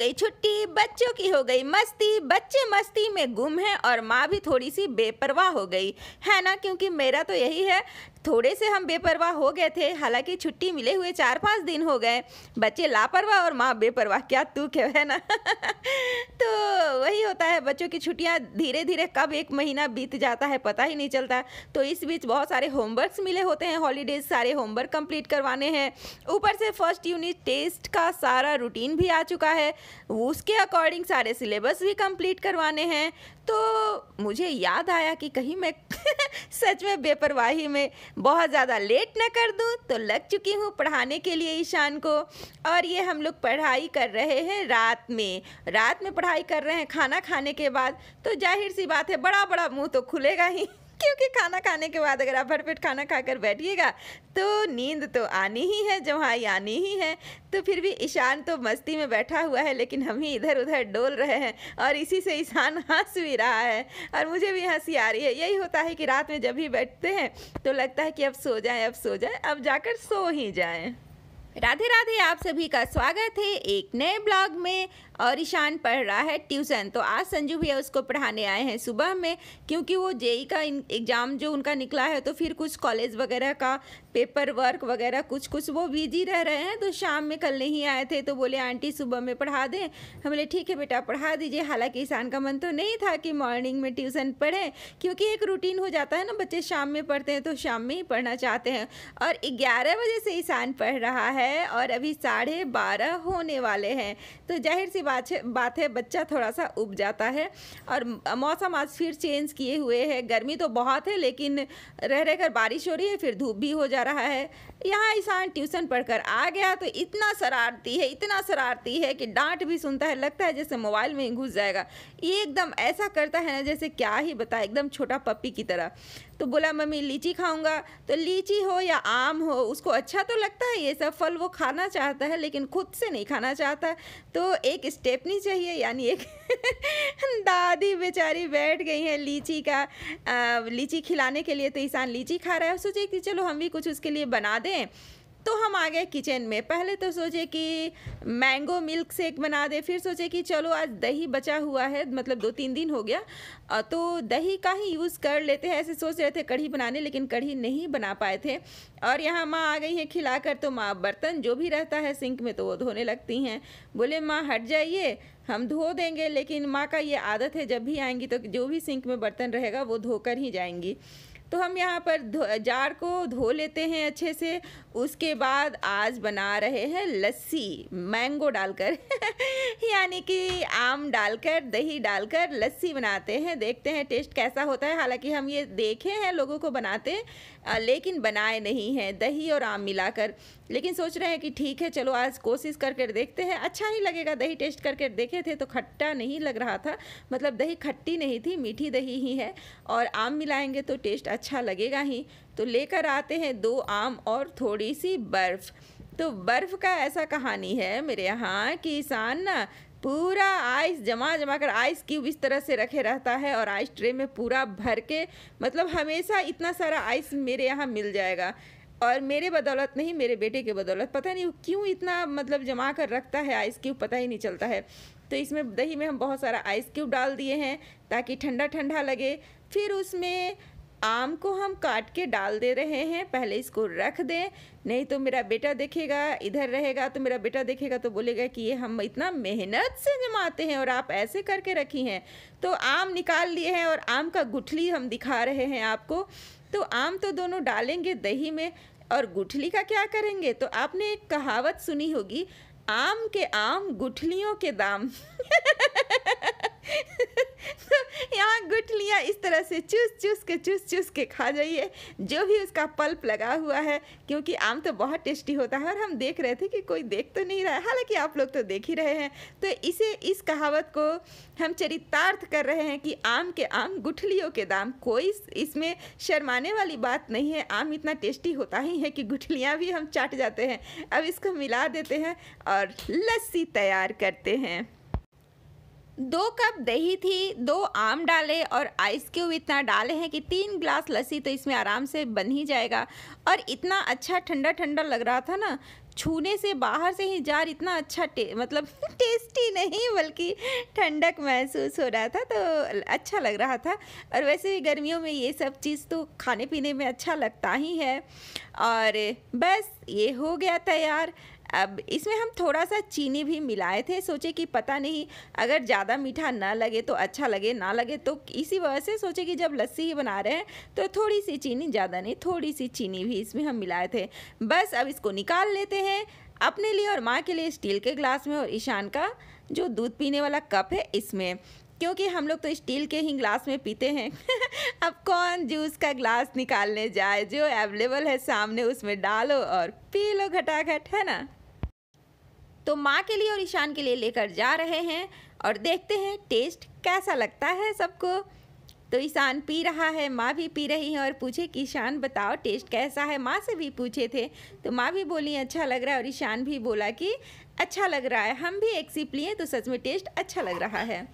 गई छुट्टी बच्चों की हो गई मस्ती बच्चे मस्ती में गुम हैं और माँ भी थोड़ी सी बेपरवाह हो गई है ना क्योंकि मेरा तो यही है थोड़े से हम बेपरवाह हो गए थे हालांकि छुट्टी मिले हुए चार पाँच दिन हो गए बच्चे लापरवाह और माँ बेपरवाह क्या तू क्यों है ना तो वही होता है बच्चों की छुट्टियाँ धीरे धीरे कब एक महीना बीत जाता है पता ही नहीं चलता तो इस बीच बहुत सारे होमवर्क्स मिले होते हैं हॉलीडेज सारे होमवर्क कंप्लीट करवाने हैं ऊपर से फर्स्ट यूनिट टेस्ट का सारा रूटीन भी आ चुका है उसके अकॉर्डिंग सारे सिलेबस भी कम्प्लीट करवाने हैं तो मुझे याद आया कि कहीं मैं सच में बेपरवाही में बहुत ज़्यादा लेट ना कर दूँ तो लग चुकी हूँ पढ़ाने के लिए ईशान को और ये हम लोग पढ़ाई कर रहे हैं रात में रात में पढ़ाई कर रहे हैं खाना खाने के बाद तो जाहिर सी बात है बड़ा बड़ा मुँह तो खुलेगा ही क्योंकि खाना खाने के बाद अगर आप भरपेट खाना खाकर बैठिएगा तो नींद तो आनी ही है हाई आनी ही है तो फिर भी ईशान तो मस्ती में बैठा हुआ है लेकिन हम ही इधर उधर डोल रहे हैं और इसी से ईशान हंस भी रहा है और मुझे भी हंसी आ रही है यही होता है कि रात में जब भी बैठते हैं तो लगता है कि अब सो जाएं अब सो जाएं अब जाकर सो ही जाएं राधे राधे आप सभी का स्वागत है एक नए ब्लॉग में और ईशान पढ़ रहा है ट्यूशन तो आज संजू भैया उसको पढ़ाने आए हैं सुबह में क्योंकि वो जेई का एग्ज़ाम जो उनका निकला है तो फिर कुछ कॉलेज वगैरह का पेपर वर्क वगैरह कुछ कुछ वो बिजी रह रहे हैं तो शाम में कल नहीं आए थे तो बोले आंटी सुबह में पढ़ा दें हम बोले ठीक है बेटा पढ़ा दीजिए हालांकि ईशान का मन तो नहीं था कि मॉर्निंग में ट्यूशन पढ़े क्योंकि एक रूटीन हो जाता है ना बच्चे शाम में पढ़ते हैं तो शाम में ही पढ़ना चाहते हैं और ग्यारह बजे से ईशान पढ़ रहा है और अभी साढ़े बारह होने वाले हैं तो जाहिर सी बात है बात है बच्चा थोड़ा सा उब जाता है और मौसम आज फिर चेंज किए हुए है गर्मी तो बहुत है लेकिन रह रह कर बारिश हो रही है फिर धूप भी हो जा रहा है यहाँ ईशान ट्यूशन पढ़कर आ गया तो इतना शरारती है इतना शरारती है कि डांट भी सुनता है लगता है जैसे मोबाइल में ही घुस जाएगा ये एकदम ऐसा करता है ना जैसे क्या ही बताए एकदम छोटा पप्पी की तरह तो बोला मम्मी लीची खाऊंगा तो लीची हो या आम हो उसको अच्छा तो लगता है ये सब फल वो खाना चाहता है लेकिन खुद से नहीं खाना चाहता तो एक स्टेपनी चाहिए यानी एक दादी बेचारी बैठ गई है लीची का आ, लीची खिलाने के लिए तो ईसान लीची खा रहा है सोचे कि चलो हम भी कुछ उसके लिए बना दें तो हम आ गए किचन में पहले तो सोचे कि मैंगो मिल्क शेक बना दे फिर सोचे कि चलो आज दही बचा हुआ है मतलब दो तीन दिन हो गया तो दही का ही यूज़ कर लेते हैं ऐसे सोच रहे थे कढ़ी बनाने लेकिन कढ़ी नहीं बना पाए थे और यहाँ माँ आ गई है खिलाकर तो माँ बर्तन जो भी रहता है सिंक में तो वो धोने लगती हैं बोले माँ हट जाइए हम धो देंगे लेकिन माँ का ये आदत है जब भी आएंगी तो जो भी सिंक में बर्तन रहेगा वो धोकर ही जाएंगी तो हम यहाँ पर जार को धो लेते हैं अच्छे से उसके बाद आज बना रहे हैं लस्सी मैंगो डालकर यानी कि आम डालकर दही डालकर लस्सी बनाते हैं देखते हैं टेस्ट कैसा होता है हालांकि हम ये देखे हैं लोगों को बनाते लेकिन बनाए नहीं हैं दही और आम मिलाकर लेकिन सोच रहे हैं कि ठीक है चलो आज कोशिश करके देखते हैं अच्छा ही लगेगा दही टेस्ट करके देखे थे तो खट्टा नहीं लग रहा था मतलब दही खट्टी नहीं थी मीठी दही ही है और आम मिलाएंगे तो टेस्ट अच्छा लगेगा ही तो लेकर आते हैं दो आम और थोड़ी सी बर्फ़ तो बर्फ़ का ऐसा कहानी है मेरे यहाँ कि किसान ना पूरा आइस जमा जमा कर आइस क्यूब इस तरह से रखे रहता है और आइस ट्रे में पूरा भर के मतलब हमेशा इतना सारा आइस मेरे यहाँ मिल जाएगा और मेरे बदौलत नहीं मेरे बेटे के बदौलत पता नहीं क्यों इतना मतलब जमा कर रखता है आइस क्यूब पता ही नहीं चलता है तो इसमें दही में हम बहुत सारा आइस क्यूब डाल दिए हैं ताकि ठंडा ठंडा लगे फिर उसमें आम को हम काट के डाल दे रहे हैं पहले इसको रख दें नहीं तो मेरा बेटा देखेगा इधर रहेगा तो मेरा बेटा देखेगा तो बोलेगा कि ये हम इतना मेहनत से जमाते हैं और आप ऐसे करके रखी हैं तो आम निकाल लिए हैं और आम का गुठली हम दिखा रहे हैं आपको तो आम तो दोनों डालेंगे दही में और गुठली का क्या करेंगे तो आपने एक कहावत सुनी होगी आम के आम गुठलियों के दाम तो यहाँ गुठलियाँ इस तरह से चूस चूस के चूस चूस के खा जाइए जो भी उसका पल्प लगा हुआ है क्योंकि आम तो बहुत टेस्टी होता है और हम देख रहे थे कि कोई देख तो नहीं रहा है हालांकि आप लोग तो देख ही रहे हैं तो इसे इस कहावत को हम चरितार्थ कर रहे हैं कि आम के आम गुठलियों के दाम कोई इसमें शर्माने वाली बात नहीं है आम इतना टेस्टी होता ही है कि गुठलियाँ भी हम चाट जाते हैं अब इसको मिला देते हैं और लस्सी तैयार करते हैं दो कप दही थी दो आम डाले और आइस क्यूब इतना डाले हैं कि तीन ग्लास लस्सी तो इसमें आराम से बन ही जाएगा और इतना अच्छा ठंडा ठंडा लग रहा था ना छूने से बाहर से ही जार इतना अच्छा टे, मतलब टेस्टी नहीं बल्कि ठंडक महसूस हो रहा था तो अच्छा लग रहा था और वैसे भी गर्मियों में ये सब चीज़ तो खाने पीने में अच्छा लगता ही है और बस ये हो गया तैयार अब इसमें हम थोड़ा सा चीनी भी मिलाए थे सोचे कि पता नहीं अगर ज़्यादा मीठा ना लगे तो अच्छा लगे ना लगे तो इसी वजह से सोचे कि जब लस्सी ही बना रहे हैं तो थोड़ी सी चीनी ज़्यादा नहीं थोड़ी सी चीनी भी इसमें हम मिलाए थे बस अब इसको निकाल लेते हैं अपने लिए और माँ के लिए स्टील के ग्लास में और ईशान का जो दूध पीने वाला कप है इसमें क्योंकि हम लोग तो स्टील के ही ग्लास में पीते हैं अब कौन जूस का ग्लास निकालने जाए जो अवेलेबल है सामने उसमें डालो और पी लो घटाघट है ना तो माँ के लिए और ईशान के लिए लेकर जा रहे हैं और देखते हैं टेस्ट कैसा लगता है सबको तो ईशान पी रहा है माँ भी पी रही है और पूछे कि ईशान बताओ टेस्ट कैसा है माँ से भी पूछे थे तो माँ भी बोली अच्छा लग रहा है और ईशान भी बोला कि अच्छा लग रहा है हम भी एक सिप लिए तो सच में टेस्ट अच्छा लग रहा है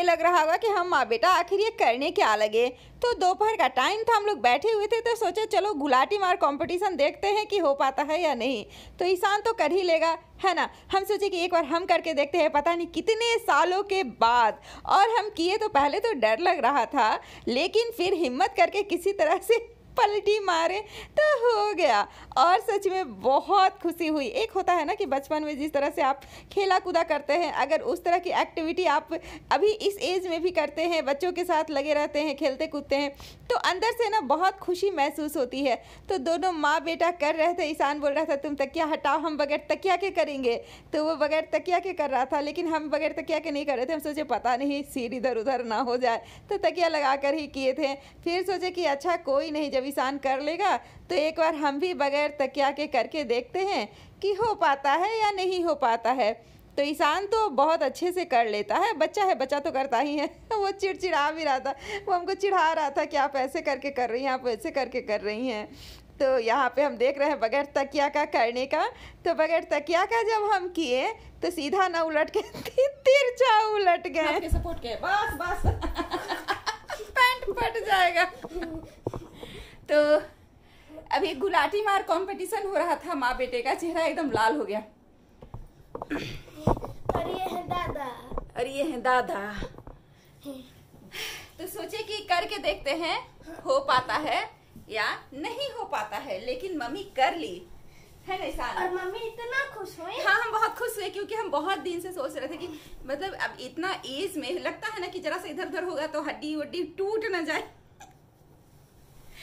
ये लग रहा होगा कि हम माँ बेटा आखिर ये करने क्या लगे तो दोपहर का टाइम था हम लोग बैठे हुए थे तो सोचे चलो गुलाटी मार कंपटीशन देखते हैं कि हो पाता है या नहीं तो ईशान तो कर ही लेगा है ना हम सोचे कि एक बार हम करके देखते हैं पता नहीं कितने सालों के बाद और हम किए तो पहले तो डर लग रहा था लेकिन फिर हिम्मत करके किसी तरह से पलटी मारे तो हो गया और सच में बहुत खुशी हुई एक होता है ना कि बचपन में जिस तरह से आप खेला कूदा करते हैं अगर उस तरह की एक्टिविटी आप अभी इस एज में भी करते हैं बच्चों के साथ लगे रहते हैं खेलते कूदते हैं तो अंदर से ना बहुत खुशी महसूस होती है तो दोनों माँ बेटा कर रहे थे ईशान बोल रहा था तुम तकिया हटाओ हम बगैर तकिया के करेंगे तो वो बगैर तकिया के कर रहा था लेकिन हम बगैर तकिया के नहीं कर रहे थे हम सोचे पता नहीं सीट इधर उधर ना हो जाए तो तकिया लगा कर ही किए थे फिर सोचे कि अच्छा कोई नहीं जब ईशान कर लेगा तो एक बार हम भी बगैर तकिया के करके देखते हैं कि हो पाता है या नहीं हो पाता है तो ईशान तो बहुत अच्छे से कर लेता है बच्चा है बच्चा तो करता ही है वो चिड़चिड़ा भी रहा था वो हमको चिढ़ा रहा था कि आप ऐसे करके कर रही हैं आप ऐसे करके कर रही हैं तो यहाँ पे हम देख रहे हैं बगैर तकिया का करने का तो बगैर तकिया का जब हम किए तो सीधा ना उलट के तिरछा उलट गए सपोर्ट के बस बस पैंट फट जाएगा तो अभी गुलाटी मार कंपटीशन हो रहा था माँ बेटे का चेहरा एकदम लाल हो गया और ये है दादा और ये है दादा तो सोचे कि करके देखते हैं हो पाता है या नहीं हो पाता है लेकिन मम्मी कर ली है निशान और मम्मी इतना खुश हुए हाँ हम बहुत खुश हुए क्योंकि हम बहुत दिन से सोच रहे थे कि मतलब अब इतना एज में लगता है ना कि जरा सा इधर उधर होगा तो हड्डी वड्डी टूट ना जाए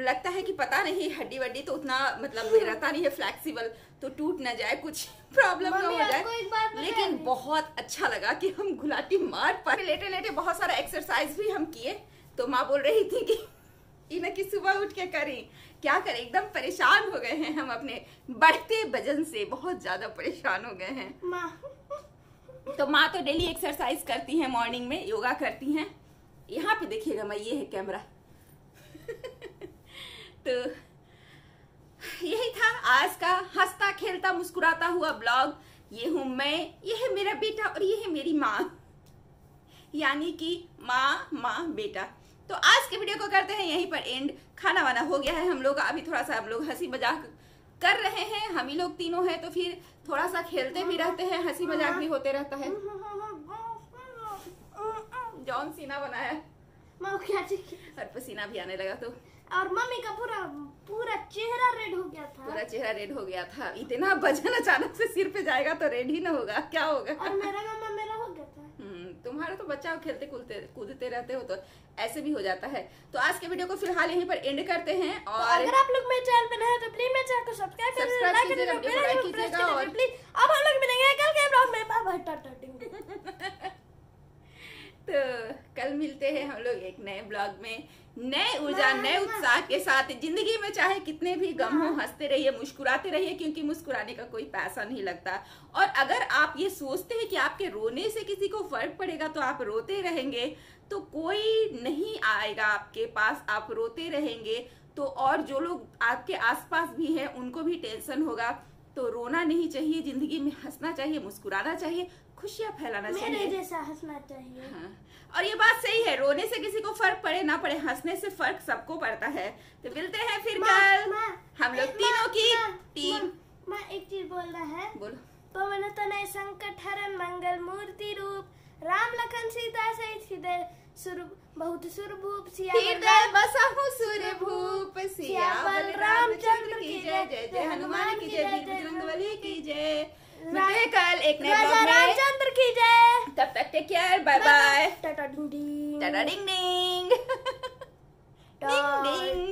लगता है कि पता नहीं हड्डी वड्डी तो उतना मतलब रहता नहीं है फ्लेक्सिबल तो टूट ना जाए कुछ प्रॉब्लम ना हो जाए लेकिन बहुत अच्छा लगा कि हम गुलाटी मार पर लेटे लेटे बहुत सारा एक्सरसाइज भी हम किए तो माँ बोल रही थी कि इन्हें कि सुबह उठ के करें क्या करें एकदम परेशान हो गए हैं हम अपने बढ़ते वजन से बहुत ज्यादा परेशान हो गए हैं तो माँ तो डेली एक्सरसाइज करती है मॉर्निंग में योगा करती हैं यहाँ पे देखिएगा मैं ये है कैमरा तो यही था आज का हंसता खेलता मुस्कुराता हुआ ब्लॉग ये हूँ मैं ये है मेरा बेटा और ये है मेरी माँ यानी कि माँ माँ बेटा तो आज के वीडियो को करते हैं यहीं पर एंड खाना वाना हो गया है हम लोग अभी थोड़ा सा हम लोग हंसी मजाक कर रहे हैं हम ही लोग तीनों हैं तो फिर थोड़ा सा खेलते भी रहते हैं हंसी मजाक भी होते रहता है जॉन सीना बनाया और पसीना भी आने लगा तो और मम्मी का पूरा पूरा चेहरा रेड हो गया था पूरा चेहरा रेड हो गया था इतना वजन अचानक से सिर पे जाएगा तो रेड ही ना होगा क्या होगा और मेरा मामा मेरा हो गया था हम्म, तुम्हारा तो बच्चा खेलते कूदते कूदते रहते हो तो ऐसे भी हो जाता है तो आज के वीडियो को फिलहाल यहीं पर एंड करते हैं तो और तो अगर आप लोग मेरे चैनल पर नए हैं तो प्लीज मेरे चैनल को सब्सक्राइब कर लाइक कीजिएगा और प्लीज अब हम लोग मिलेंगे कल के ब्लॉग में बाय बाय टाटा टिंग मिलते हैं हम लोग एक नए ब्लॉग में नए ऊर्जा नए उत्साह के साथ जिंदगी में चाहे कितने भी गम हो हाँ। हंसते रहिए मुस्कुराते रहिए क्योंकि मुस्कुराने का कोई पैसा नहीं लगता और अगर आप ये सोचते हैं कि आपके रोने से किसी को फर्क पड़ेगा तो आप रोते रहेंगे तो कोई नहीं आएगा आपके पास आप रोते रहेंगे तो और जो लोग आपके आसपास भी हैं उनको भी टेंशन होगा तो रोना नहीं चाहिए जिंदगी में हंसना चाहिए मुस्कुराना चाहिए खुशियाँ फैलाना चाहिए मेरे जैसा हंसना चाहिए हाँ। और ये बात सही है रोने से किसी को फर्क पड़े ना पड़े हंसने से फर्क सबको पड़ता है तो मिलते हैं फिर कल हम लोग तीनों की टीम मैं एक चीज बोल रहा है बोलो पवन तनय संकट हरण मंगल मूर्ति रूप राम लखन सीता सहित हृदय सुर बहुत सुर भूप सिया बसा हूँ सूर्य भूप सिया बलराम चंद्र की जय जय जय हनुमान की जय बजरंग बली की जय मिलते कल एक नए ब्लॉग में चंद्र की जय तब तक take care bye bye tata ding ding tata ding ding डिंग